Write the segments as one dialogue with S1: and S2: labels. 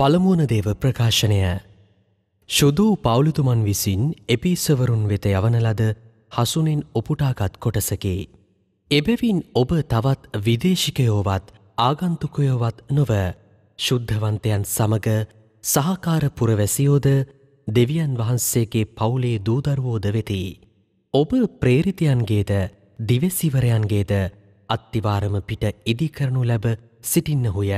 S1: පළමුුවන දේව ප්‍රකාශනය ශුදූ පවුලුතුමන් විසින් එපිසවරුන් වෙත යවන ලද හසුනෙන් ඔපුටාගත් කොටසකි. එබැවින් ඔබ තවත් විදේශිකයෝවත් ආගන්තුකයෝවත් නොව ශුද්ධවන්තයන් සමග සහකාර පුරවැසියෝද දෙවියන් වහන්සේගේ පවුලේ දූදරුවෝද වෙති. ඔබ ප්‍රේරිතයන්ගේද දිවසිවරයන්ගේද අත්තිවාරම පිට ඉදිකරනු ලැබ සිටින්නහුය.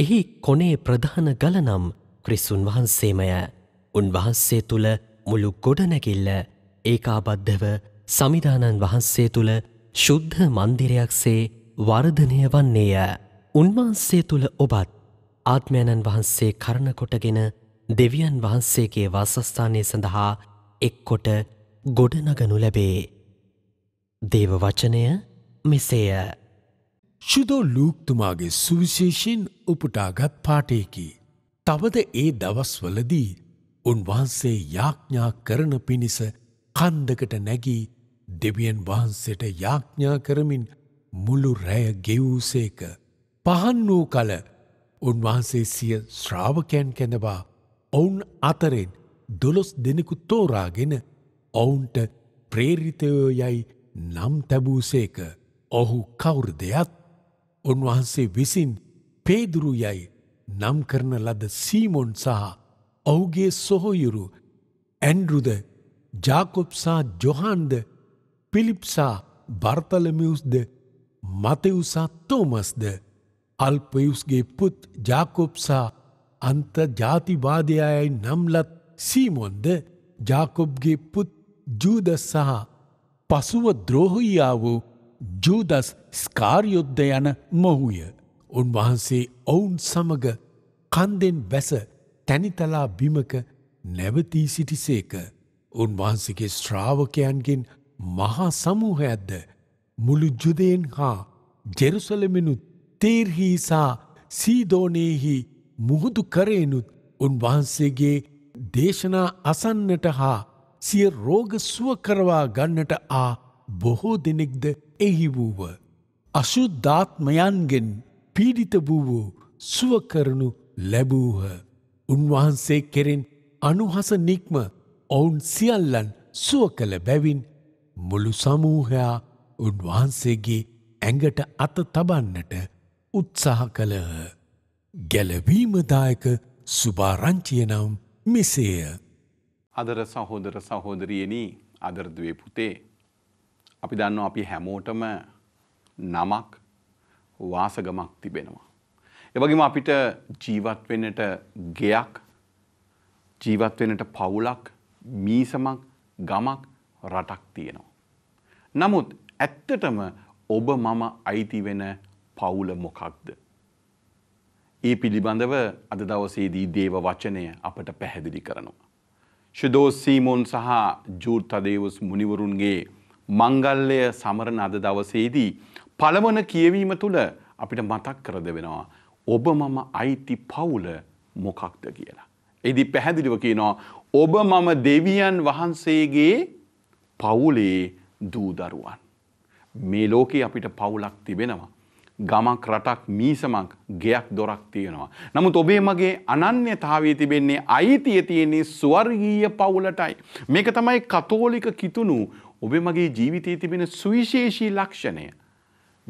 S1: එහි කොනේ ප්‍රධාන ගලනම් ක්‍රිස්සුන් වහන්සේමය උන්වහන්සේ තුළ මුළු ගොඩනැකිල්ල ඒකාබද්ධව සමිධානන් වහන්සේ තුළ ශුද්ධ මන්දිරයක්සේ වර්ධනය වන්නේය. උන්වහන්සේ තුළ ඔබත් ආත්මයණන් වහන්සේ කරණකොටගෙන දෙවියන් වහන්සේගේ වාසස්ථානය සඳහා එක්කොට ගොඩනගනු ලැබේ. දේව
S2: වචනය මෙසේය. ශුදෝ ලූක්තුමාගේ සුවිශේෂයෙන් උපුටාගත් පාටයකි. තවද ඒ දවස්වලදී උන්වහන්සේ යාඥා කරන පිණිස කන්දකට නැගී දෙවියන් වහන්සේට යාඥා කරමින් මුළු රැය ගෙවූසේක. පහන් වූ කල උන්වහන්සේ සිය ශ්‍රාවකයන් කැඳවා ඔවුන් අතරෙන් දොළොස් දෙනෙකු තෝරාගෙන ඔවුන්ට ප්‍රේරිතයෝ යයි නම් තැබූසේක ඔහු කවුරු දෙයත් උන්වහන්සේ විසින් පේදුරු යයි නම් කරන ලද සීමොන් සහ ඔහුගේ සොහොයුරු ඇන්ඩරුද ජාකොප්සා ජොහන්ද පිලිප්සා බර්තලමියුස්ද මතයුසා තෝමස්ද අල්පයුස්ගේ පුත් ජාකොප්සා අන්ත ජාතිවාදයායි නම්ලත් සීමොන්ද ජාකොබ්ගේ පුත් ජූද සහ පසුව ද්‍රෝහයියා වූ ජූදස් ස්කාර්යුද්ධ යන මොහුය. උන්වහන්සේ ඔවුන් සමග කන්දෙන් බැස තැනිතලා බිමක නැවතී සිටිසේක. උන්වහන්සගේ ශ්‍රාවකයන්ගෙන් මහා සමූහයක්ද මුළු ජුදයෙන් හා ජෙරුසලමිනු තේර්හිසා සීදෝනයෙහි මුහුදු කරයනුත් උන්වහන්සේගේ දේශනා අසන්නට හා සිය රෝග සුවකරවා ගන්නට ආ බොහෝ දෙනෙක්ද එහි වූව. අශුද්ධාත්මයන්ගෙන් පීඩිත වූවෝ සුවකරනු ලැබූහ. උන්වහන්සේ කෙරෙන් අනුහස නික්ම ඔවුන් සියල්ලන් සුව කළ බැවින් මුළු සමූහයා උන්වහන්සේගේ ඇඟට අත තබන්නට උත්සාහ කළහ. ගැලවීමදායක සුභාරංචියනම් මෙසේය.
S3: අදර සහෝදර සහෝදරියනී අදර්දුවේ පුතේ. අපි දන්නවා අපි හැමෝටම නමක් වාසගමක් තිබෙනවා. එවගේම අපිට ජීවත් වෙන්නට ගෙයක් ජීවත් වෙන්නට පවුලක් මීසමක් ගමක් රටක් තියෙනවා. නමුත් ඇත්තටම ඔබ මම අයිති වෙන පවුල මොකක්ද. ඒ පිළිබඳව අද දවසේදී දේව වචනය අපට පැහැදිලි කරනවා. ශුදෝ සීමෝන් සහ ජූර්තදේවස් මුනිවරුන්ගේ මංගල්ලය සමරන අද දවසේදී පළවන කියවීම තුළ අපිට මතක් කරද වෙනවා. ඔබ මම අයිති පවුල මොකක්ද කියලා. එදි පැහැදිලිව කියනවා ඔබ මම දෙවියන් වහන්සේගේ පවුලේ දූදරුවන්. මේ ලෝකේ අපිට පවුලක් තිබෙනවා. ගමක් රටක් මීසමක් ගෙයක් දොරක් තියෙනවා. නමුත් ඔබේ මගේ අනන්‍යතාවය තිබෙන්නේ අයිතිය තියෙන්නේ ස්වර්ගීය පවුලටයි. මේක තමයි කතෝලික කිතුුණු ඔබ මගේ ජීවිතයේ තිබෙන සුවිශේෂී ලක්ෂණය.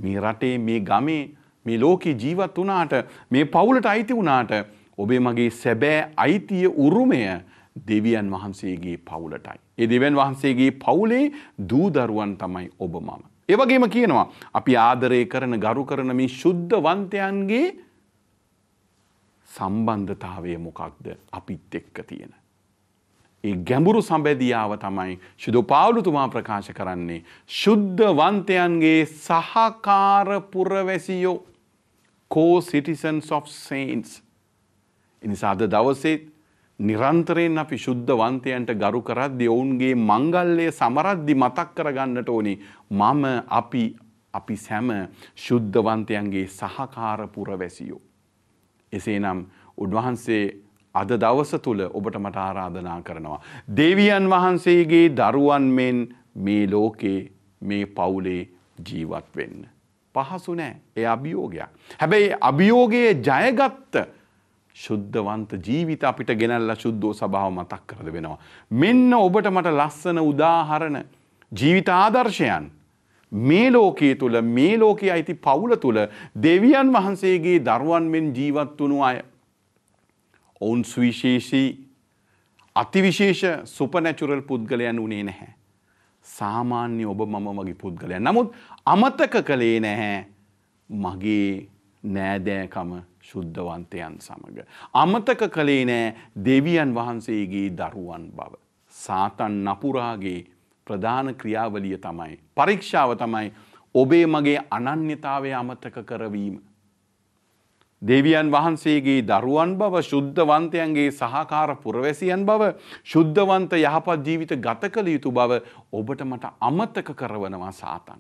S3: මේ රටේ මේ ගමේ මේ ලෝකේ ජීවත් වුණාට මේ පවුලට අයිති වුණාට ඔබේ මගේ සැබෑ අයිතිය උරුමය දෙවියන් වහන්සේගේ පවුලටයි. ඒ දෙවන් වහන්සේගේ පවුලේ දූදරුවන් තමයි ඔබ මම. ඒවගේම කියනවා අපි ආදරය කරන ගරු කරන මේ ශුද්ධ වන්තයන්ගේ සම්බන්ධතාවය මොකක්ද අපිත් එක්ක තියෙන. ඒ ගැඹුරු සබැදියාව තමයි ශුදු පාවලුතුමා ප්‍රකාශ කරන්නේ. ශුද්ධවන්තයන්ගේ සහකාර පුරවැසියෝ කෝ සිටිසන්ස් of සේන්ස්. එනිසා අද දවසෙත් නිරන්තරයෙන් අපි ශුද්ධවන්තයන්ට ගරු කරද්දි ඔවුන්ගේ මංගල්ලය සමරද්දි මතක් කරගන්නට ඕනි මම අපි අපි සැම ශුද්ධවන්තයන්ගේ සහකාර පුරවැසියෝ. එසේනම් උන්වහන්සේ අද දවස තුළ ඔබට මට ආරාධනා කරනවා. දෙවියන් වහන්සේගේ දරුවන් මෙන් මේ ලෝකේ මේ පවුලේ ජීවත් වෙන්න. පහසු නෑ ඒ අභියෝගයක්. හැබැයි අභියෝගයේ ජයගත්ත ශුද්ධවන්ත ජීවිත අපිට ගෙනල්ලා ශුද්ධෝ සභාව මතක් කරද වෙනවා. මෙන්න ඔබට මට ලස්සන උදාහරණ ජීවිත ආදර්ශයන් මේ ලෝකයේ තුළ මේ ලෝකයේ අයිති පවුල තුළ දෙවියන් වහන්සේගේ දරුවන් මෙන් ජීවත් වුණු අය ඔවුන් සුවිශේෂී අතිවිශේෂ සුපනැචුරල් පුද්ගලයන් වනේ නැහැ. සාමාන්‍ය ඔබ මම මගේ පුද්ගලයන්. නමුත් අමතක කළේ නැහැ මගේ නෑදෑකම ශුද්ධවන්තයන් සමඟ. අමතක කළේ නෑ දෙවියන් වහන්සේගේ දරුවන් බව. සාතන් නපුරාගේ ප්‍රධාන ක්‍රියාවලිය තමයි. පරීක්ෂාව තමයි ඔබේ මගේ අනන්‍යතාවය අමතක කරවීම. දෙවියන් වහන්සේගේ දරුවන් බව ශුද්ධවන්තයන්ගේ සහකාර පුරවැසියන් බව ශුද්ධවන්ත යහපත් ජීවිත ගත කළ යුතු බව ඔබට මට අමතක කරවනවා සාතන්.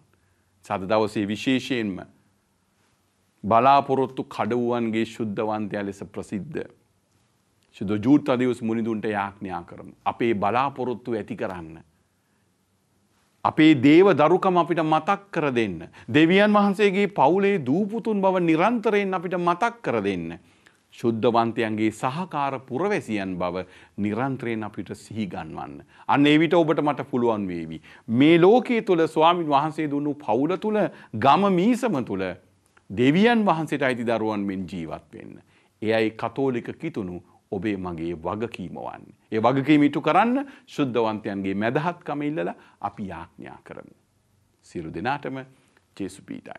S3: සද දවසේ විශේෂයෙන්ම බලාපොරොත්තු කඩවුවන්ගේ ශුද්ධවන්තය ලෙස ප්‍රසිද්ධ. ශුද්ධ ජූත් අදවස් මුනිදුන්ට යාඥා කරමු. අපේ බලාපොරොත්තු ඇති කරන්න. අපේ දේව දරුකම අපිට මතක් කර දෙන්න. දෙවියන් වහන්සේගේ පවුලේ දූපුතුන් බව නිරන්තරයෙන් අපිට මතක් කර දෙන්න. ශුද්ධවන්තයන්ගේ සහකාර පුරවැසියන් බව නිරන්තරයෙන් අපිට සිහිගන්වන්න. අන්න ඒ විට ඔබට මට පුළුවන් වේවි. මේ ලෝකයේ තුල ස්වාමින් වහන්සේ දුන්නු පවුල තුල ගම මීසම තුල දෙවියන් වහන්සේට අයිති දරුවන් මෙන් ජීවත් වෙන්න. එයයි කතෝලික කිතුණු ඔබේ මගේ වගකීම වන්නේ. ඒ වගකීම ඉටු කරන්න ශුද්ධවන්තයන්ගේ මැදහත්කම ඉල්ලලා අපි යාඥා කරමු. සියලු දෙනාටම ජේසුපීටයි.